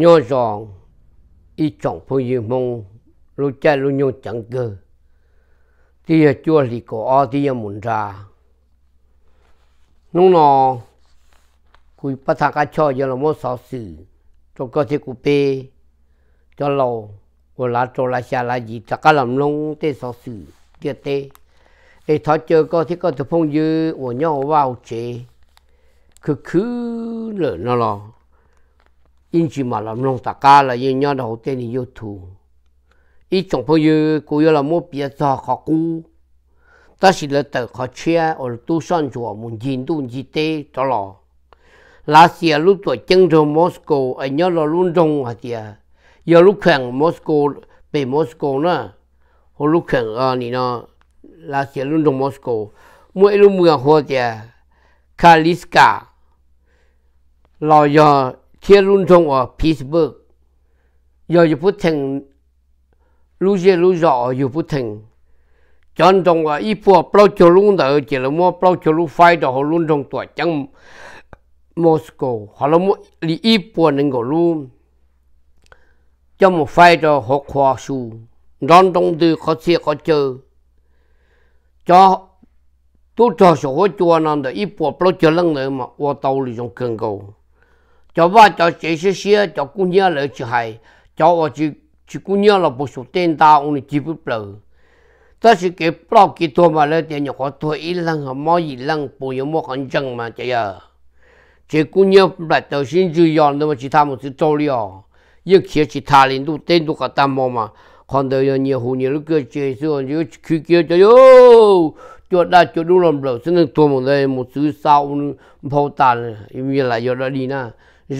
โยจองอีจงพยมงลูใจลุยงจังเกอที่จะช่วยก็อ้อที่ยมุนรานุนอคุยประธานกชอยลมสอสื่อจก็ที่กูเปจะเราเวลาโจรชาลายีจะกลำลงเตสอสื่อเตเตไอ้ทอเจอก็ที่ก็จะพงยืวอวย่อว่าวเจคือคือเลยนั่นหรอ因住嘛林弄大家啦，因 nhau đầu tiên thì yêu thù, ý chồng phụ yêu cô yêu là mua bia cho họ cú, ta chỉ là tự họ chia ở tu san chùa muốn nhìn tu gì tê đó là, lá xìa lúc tuổi chân rồi Moscow ở nhau là luôn rong hả xìa, giờ lúc khoảng Moscow về Moscow nữa, hồi lúc khoảng à nè nó lá xìa luôn rong Moscow, mỗi lúc mưa hoa xìa, Kaliska, lo giờ thiên luân trong ở Pittsburgh giờ dù thành lưu dê lưu rõ thành chọn trong ở ít phù bao cho chỉ là mua bao cho phai đó họ luôn trong tuổi chẳng Moscow họ là mua lý ít nên gọi luôn cho một phai đó họ khoa su đón trong từ khó xe khó chơi cho tôi cho số hỗ trợ nó đỡ ít phù bao cho mà ô tàu lý trong cường cầu cho ba cho chế xe xe cho cô nhớ lời chỉ hay cho ở chỉ chỉ cô nhớ là bổ số tiền ta ông này chỉ bút lờ ta chỉ cái bao kỳ thua mà lấy tiền nhọc thua ít lăng hả mò ít lăng bù yếu mò khẩn trăng mà chạy à chỉ cô nhớ lại tàu xin dư yon đâu mà chỉ tham một chút trâu liò yêu kia chỉ thà lên đủ tên đủ cả tam mò mà còn đời nhiều nhiều hồ nhiều lúc kia chế xưa nhiều cứ kia cho yo cho đã cho đủ lòng rồi xin được thua một đây một thứ sau phô tàn như là do đó đi na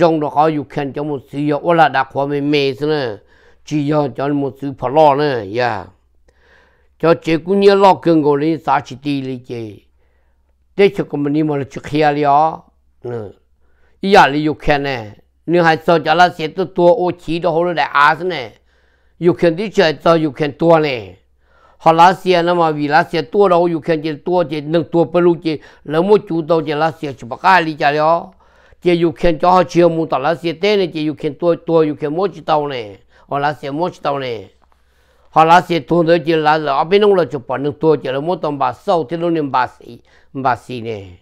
ยงดอกเขาอยู่แข่งจมูกสีอวลาดักความไมเมสนะจียอจอมุสือพลอนะยาจะเจกุเนี่ยลอกเกงกุลีสาชิตีลีเจเดชกุมันนีมันจะเขียลี้อนะอีหยาลีอยู่แข่งเนี่ยนึกให้โซจัลเสียตัวตัวโอชีดอกหัวได้อาสเนี่ยอยู่แข่งที่เจอจออยู่แข่งตัวเนี่ยฮอลาเซียนะมาวีลาเซียตัวเราอยู่แข่งเจ็ดตัวเจ็ดหนึ่งตัวเป็นลูกเจ็ดแล้วมุจูโตเจลาเซียชุบกาลีจ้าลี้ chỉ yêu khen cho họ chiều mu tao lá xe tê này chỉ yêu khen tôi tôi yêu khen mỗi chỉ tàu này hoặc là xe mỗi chỉ tàu này hoặc là xe thun tới chỉ là ở bên ông là chụp ảnh được tôi chỉ là mỗi tầm bà sâu thì nó niệm bà sĩ bà sĩ này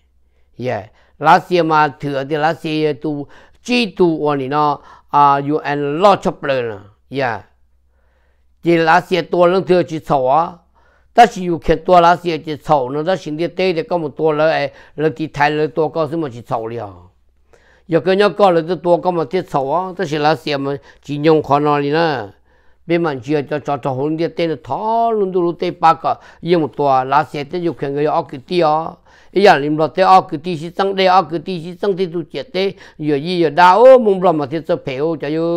yeah lá xe mà thừa thì lá xe tu chi tu ở này nó à you and lo chụp lên yeah chỉ lá xe tôi lưng thừa chỉ sầu á ta chỉ yêu khen tôi lá chỉ sầu nó ta xin đi tê thì một tôi lỡ lỡ kỳ thái lỡ tôi có gì mà chỉ sầu liền ยกเงี้ยก็เลยตัวก็มาที่สาวตัวงสิลาเสียมจีนยงขอนอนเลยนะเป็นมันเชียร์จะจอดจอดหงเดียดเต้นท้อลุนดูลุเต้ปากก็ยิ่งตัวลาเสียเต้นยก่แขนงกับออกกิตี้อ่ะอย่างลิมรถเต้ออกกิตี้สิสังเด้ออกกิตี้สิสังที่ตุเจเต้อยู่ยี่อยู่ดาวมุงบลอมมาที่จะเผาจะอยู่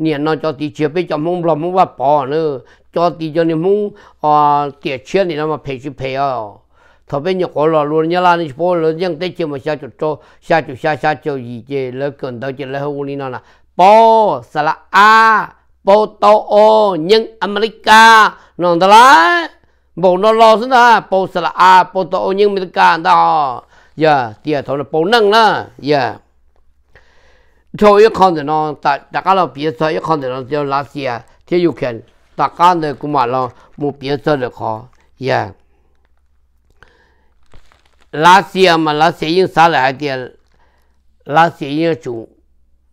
เนี่ยนอนจอดตีเชียร์ไปจอดมุงบลอมมุงว่าปอเนอจอดตีจอดในมุงอ่าเตี้ยเชียร์นี่เรามาเพาชิเพาอ่ giờ là là luôn chưa sa sa gì đâu chứ Po 特别你过了路，你拉你跑了，人在前面下就走，下就下下就一节，了跟到节，然后屋里那那包啥啦啊，包到哦，人阿美利加弄得来，包那老是那包啥啦啊，包到哦，人美利加的呀，第二头那包能了呀。cho yêu con thì nó tại đã cá là biết cho yêu con thì nó cho lá xìa thì yêu kiện ta cá thì cũng mà là một biết cho được khó yeah dạ. 拉些嘛，拉些用啥来还点？拉些用种，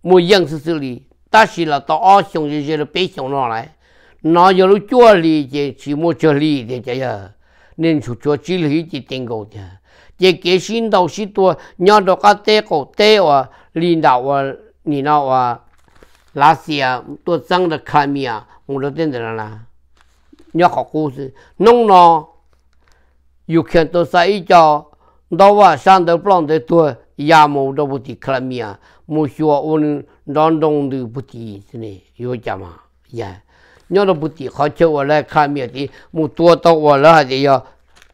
没样子手里，但是了到二乡就觉得北乡那来，那有了脚里的，起码脚里的这样，恁就脚起里的顶高的，这给新到许多，伢到个带高带哇，领导哇，你那哇，拉些多长的看面啊，我都等着啦，伢好故事，弄咯，有看到啥一叫。ดาวาสันเดอร์พลังเดตัวยามูดอบุติคลามิอามุชัวอุนดอนดงดูบุติสิเนยูจามะย่เนี่ยดอบุติเขาเชื่อว่าแล้วคลามิอาที่มูตัวตัวแล้วเดียว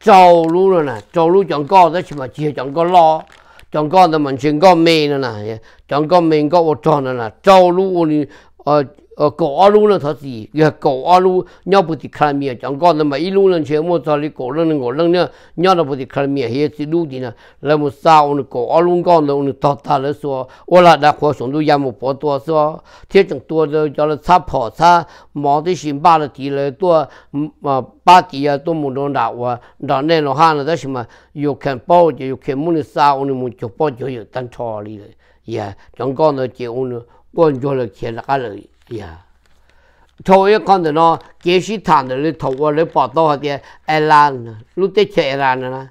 จาวรู่แล้วนะจาวรู่จังก้อได้ใช่ไหมเชื่อจังก้อล้อจังก้อแต่มันเชื่ก้อไม่แล้วนะจังก้อไม่ก็อดทนัล้วนะจาวรู่อุนเออ呃，狗阿路呢？他是，呃，狗阿路尿不的干面啊！讲讲的嘛，一路人全部在里狗扔的狗扔呢，尿都不的干面，鞋子路底呢。那么沙我的狗阿路讲的，我他来说，我那那火熊都压不破多是吧？铁城多的叫了擦炮擦，毛的先把了地嘞多，嗯，把地啊都木弄打哇，那那弄哈那在什么又看保洁又看木的沙我的木脚板就有等差哩了。也讲讲的结，我呢我着了气了哈嘞！ยาทวยคนเดียวเกี่ยวิถานเดียวทวารือปอดโตเดียเอรานนะรู้เตะเอรานนะ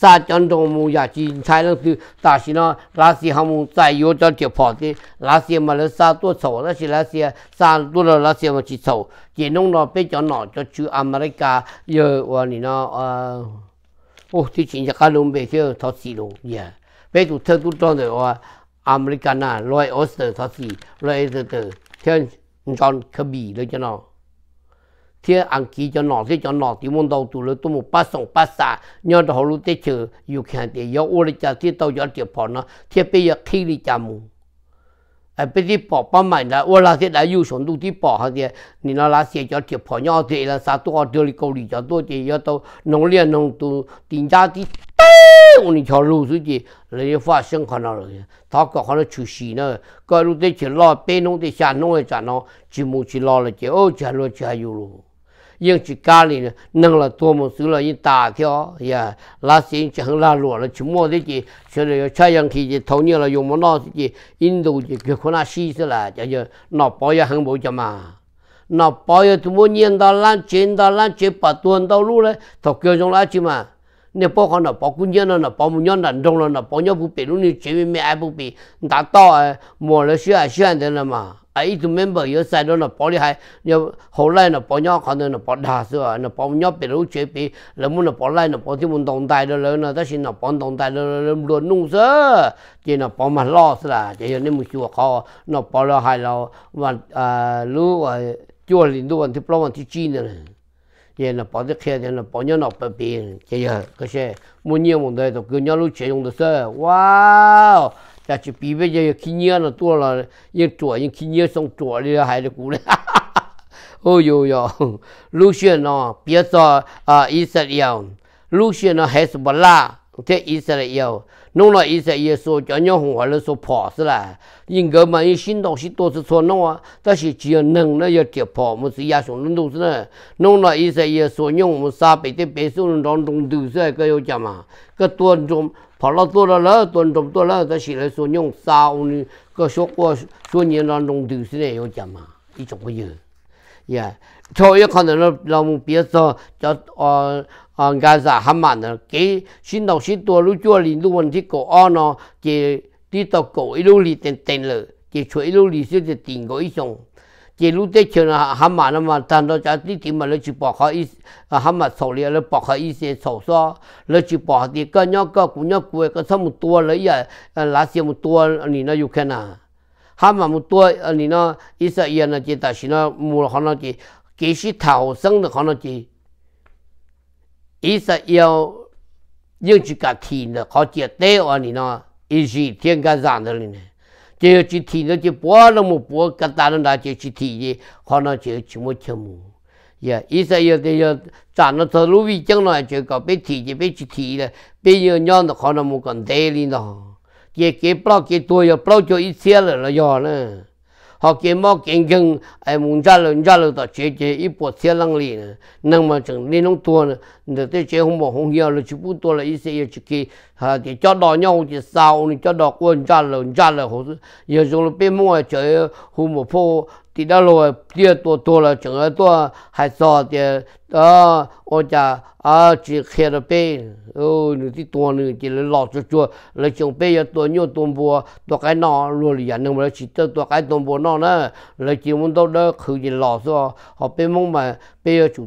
ซาจันตรงมือยาจีนใช้แล้วคือแต่สินาะลาสีหามือใจโยจะเจ็บพอดีราสีมาเลซาตัวโฉรั่นสิลาสีสาตัวราสีมาจีโฉยีนุ่งเราไปจอนหนอจะชื่ออเมริกาเยอะวันนี้เนาะออโอ้ที่จีนจะกลุ่มไปเชื่อทศิลงเนี่ยไปดูเธอตัวเดียวว่อเมริกาหน้ารอยออสเตรียทศิลป์รอสเตอร์เทียยจอนขบีเลยจ้ะนอเทียอังกีจะนอเที่ยจะนอที่มันดาวตัวเลยตัวมุปัสสงปัสสาย้อนเขารู้เตเชออยู่แค่เดียวอุริจาที่เตาย้อนเจบผพอนาะเทียไปยักที่ลิจามูไอ้ไปที่ปอบป้าใหม่นะเวลาเที่ยได้อยู่สนดูที่ปอเขาเที่ยนี่นาลาเสียจะเจบผพอนย้อนเที่ยลาสาตัวเดือริเกาหลีจอนตัวเจียโนตัวนงเลียนนงตัวติงจ้าที่我们条路自己那些发生看到了，他搞看到出事呢，搞路得去拉北弄的下弄一站咯，就没去拉了，就哦，就路就还有咯。因去家里呢，弄了多么事了，一大条呀，那些就很难落了，去摸的去，现在要拆样去的，头年了用么那自己印度就去看那西子了，就就那保也很无着嘛。那保也怎么念到烂，见到烂，就把断到路了，他各种垃圾嘛。เนี่ยพกเเนาะปอกุญญานเนาะปอมุญยนดันดงเนาะปอญยบุเปลุนี่เีวิตไม่ไอบุปีตาต่อไอ้มมดแล้วเชื่อเชื่อเดินมาไอ้ตุวเมมเบอร์เยอะใส่เนาะปอลี่ใเนี่ยหัวไล่เนาะปอญยเขนเนาะปอด่าเสือเนาะปอมุญยเปลุชีวิแล้วมันเนาะปอไล่เนาะปอที่มันตรงใจเด้เลยเนาะถ้าชินเนาะปอตรงใจเด้เลยรวนนุ่งซะเอจาเนาะปอมาล่อสละเจีเนี่ยมึงชัวเขาเนาะปอลราให้เราวันอ่ารู้ว่าจ่วลินดูวันที่ปลอมวันที่จีนเนี่ย 얘는 버득해야 되는 번연 어법인 제야 그것이 문이어 문다에도 그녀로 제용도서 와우 자치 비베제 기니아는 뚫어라 이 뚫어니 기니아성 뚫어리라 하려 구래 어요요 루시아는 비어서 아 이스라엘 루시아는 헤스볼라 대 이스라엘 弄了一些也说叫鸟红还是说跑是了？人家没有新东西多是说弄啊，但是只要能了要逃跑，我们是亚雄弄都是呢。弄了一些也说让我们杀别的白族人当中是那个有讲嘛？各端中跑了多了，各端中多了，这些来说让三，们杀我们，各说过说你让中丢是呢，有讲嘛？一种有，呀，超越可能了，让我们别说叫啊。啊，人家是很慢的，给新老新多路做零路问题个二呢，就 đi tàu cổ ít lúc lì tiền tiền lợ chỉ chuỗi ít lúc lì xíu thì tiền có ít xong chỉ lúc tết chờ là hàm mà nó mà tan đó chả tí tiền mà nó chỉ bỏ khỏi ít hàm mà sầu liền nó bỏ khỏi ít sẽ sầu so nó chỉ bỏ thì cái nhau cái cũng nhau cuối cái xong một tua lấy giờ dạ- lá xiêm một tua thì nó dục khen à hàm mà một tua ờ, nó ít sợ yên là chỉ tại vì nó mua là nó chỉ chỉ sĩ thảo sinh là họ nó chỉ 伊是要用去个天的，好接待我你呢，一是天干上头了呢。就去天了就不那么不跟大人那就去天的，好那就去么去么。也伊是要的要站了走路为将来就搞被天的被去天的，被有娘的好那么跟待哩呢，也给不给多要不就一些了了要呢。họ kiếm mò kiếm gần ai muốn trả lời trả lời đó chế chế ít bớt xe lăng lì nữa, nhưng mà chẳng nên ông tua nữa, để tới chế không bỏ không hiểu là chỉ bút tua là ít xe chỉ kí ha chỉ cho đò nhau chỉ sao thì cho đò quân ra là ra là hồ giờ dùng là bên mua chơi hồ một phô thì đã rồi tia tua tua là chẳng ở tua hay so thì đó ờ, ô cha à ờ, chỉ khe là bên ô nữ thì tua nữ chỉ là lọt cho chua là chẳng bên giờ tua nhau tua bùa tua cái nọ luôn là nhận mà chỉ cho tua cái tua bùa nọ nữa là chỉ muốn đâu đó khử gì lọt rồi họ bên mông mà bây giờ chủ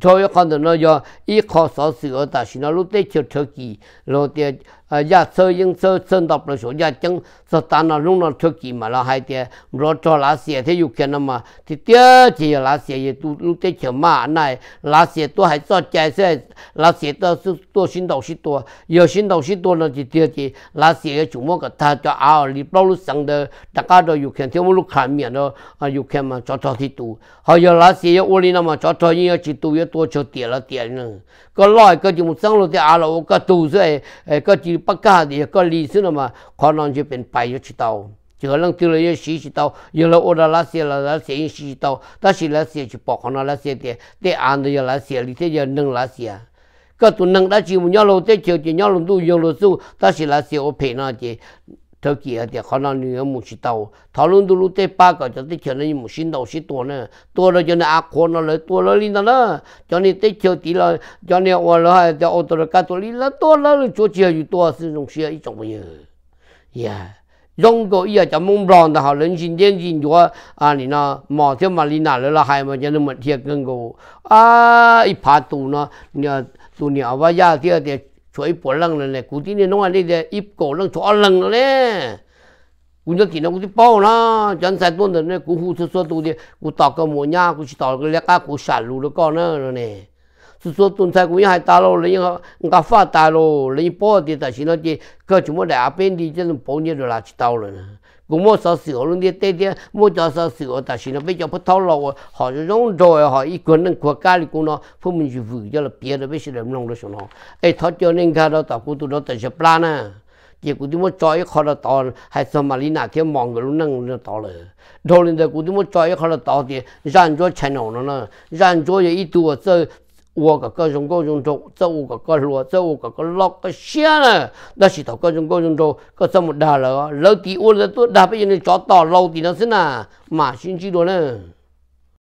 저요 간다 나야 이 코스 아시가 다시나루 때 쳐쳐기 giá ờ, dạ, sơ yên sơ sơn đọc là số giá dạ, chẳng sơ tan là lúc nào thuốc chỉ mà là hai tiền rồi cho lá xe thế dục kiện mà thì tiếc chỉ lá xe thì tu lúc thế chờ mà này lá xe tôi hay cho chạy xe lá xe tôi tôi xin đầu xin tôi giờ xin đầu xin tôi là chỉ tiếc chỉ lá xe chủ mua cái ta cho áo đi bao lúc sáng đó tất cả đều dục kiện thiếu một lúc khám miệng đó à, dục kiện mà cho cho thì tu họ giờ lá xe ở uli nằm mà cho cho như chỉ tu yếu tôi cho tiền là tiền nữa Cái loại cái gì một sáng lúc thì áo là cái tu rồi cái gì paka ye ka li su na ma kwa nang je pen pa yo chi tao je lang ti 特几啊，点看到女儿母去到，讨论都路在八个，就对前人母心到许多呢，多了就那阿婆那来，多了领导了，叫你对桥底了，叫你我了还在奥多了干多里了，多了就起有多少是种些一种朋友，呀，中国也叫孟布朗的好，人心点进去啊，你那毛条嘛你哪来了还嘛叫你们贴跟个啊，一爬土呢，你啊土你啊，我呀第二点。所以不冷了呢，古天你弄下你这，一搞冷，啊冷了呢。我了取暖我就包啦，穿再多的那古裤子、说多的，我大概没热，我去大个两噶，古下露都干热了呢。是说总裁多，古也还大喽，人家人家发达喽，人包的，但是呢，的各种么在阿边地，这能包热就拿去倒了呢。共莫啥我弄的爹爹莫做啥事哦，但是呢，比较不透漏哦，好像让着哦，哈，一个人国家里功劳，分明是属于了别的，不是你们弄得什么？哎，他叫你看咯，大姑子咯在不班呢，结果你们早一回来倒，还说嘛你那天忙个了弄弄到了，了来在你们抓一回来到的，染着传染了呢，染着也一多这。我个各种各种种，走个各路，走个各落个线了，那是头各种各种种，个这么大了，老弟我这都大不容易找到老弟了是呐，马新几多呢？